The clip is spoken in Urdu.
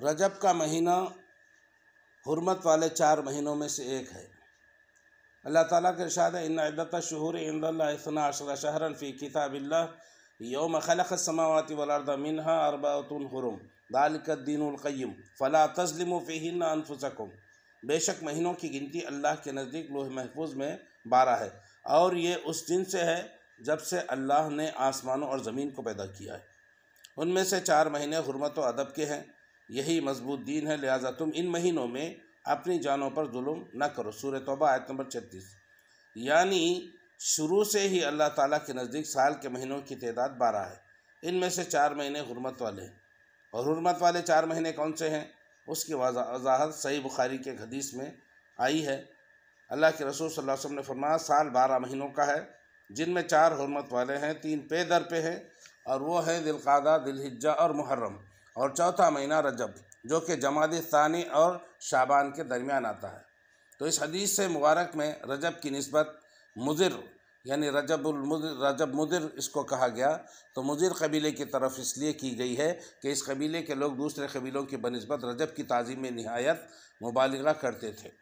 رجب کا مہینہ حرمت والے چار مہینوں میں سے ایک ہے اللہ تعالیٰ کے ارشاد ہے ان عدت شہور عند اللہ اثنا عشر شہر فی کتاب اللہ یوم خلق السماوات والارض منہا ارباۃۃ حرم الدین القیم فلا تظلموا فیہن انفسکم بے شک مہینوں کی گنتی اللہ کے نزدیک لوہ محفوظ میں بارہ ہے اور یہ اس دن سے ہے جب سے اللہ نے آسمانوں اور زمین کو پیدا کیا ہے ان میں سے چار مہینے حرمت و ادب کے ہیں یہی مضبوط دین ہے لہٰذا تم ان مہینوں میں اپنی جانوں پر ظلم نہ کرو سورہ توبہ آیت نمبر چھتیس یعنی شروع سے ہی اللہ تعالیٰ کے نزدیک سال کے مہینوں کی تعداد بارہ ہے ان میں سے چار مہینے حرمت والے ہیں اور حرمت والے چار مہینے کون سے ہیں اس کی وضاحت صحیح بخاری کے حدیث میں آئی ہے اللہ کے رسول صلی اللہ علیہ وسلم نے فرمایا سال بارہ مہینوں کا ہے جن میں چار حرمت والے ہیں تین پے در پہ ہیں اور وہ ہیں دلقادہ دلحجہ اور محرم اور چوتھا مہینہ رجب جو کہ ثانی اور شابان کے درمیان آتا ہے تو اس حدیث سے مبارک میں رجب کی نسبت مضر یعنی رجب الم رجب مدر اس کو کہا گیا تو مضر قبیلے کی طرف اس لیے کی گئی ہے کہ اس قبیلے کے لوگ دوسرے قبیلوں کی بنسبت رجب کی تعظیم میں نہایت مبالغہ کرتے تھے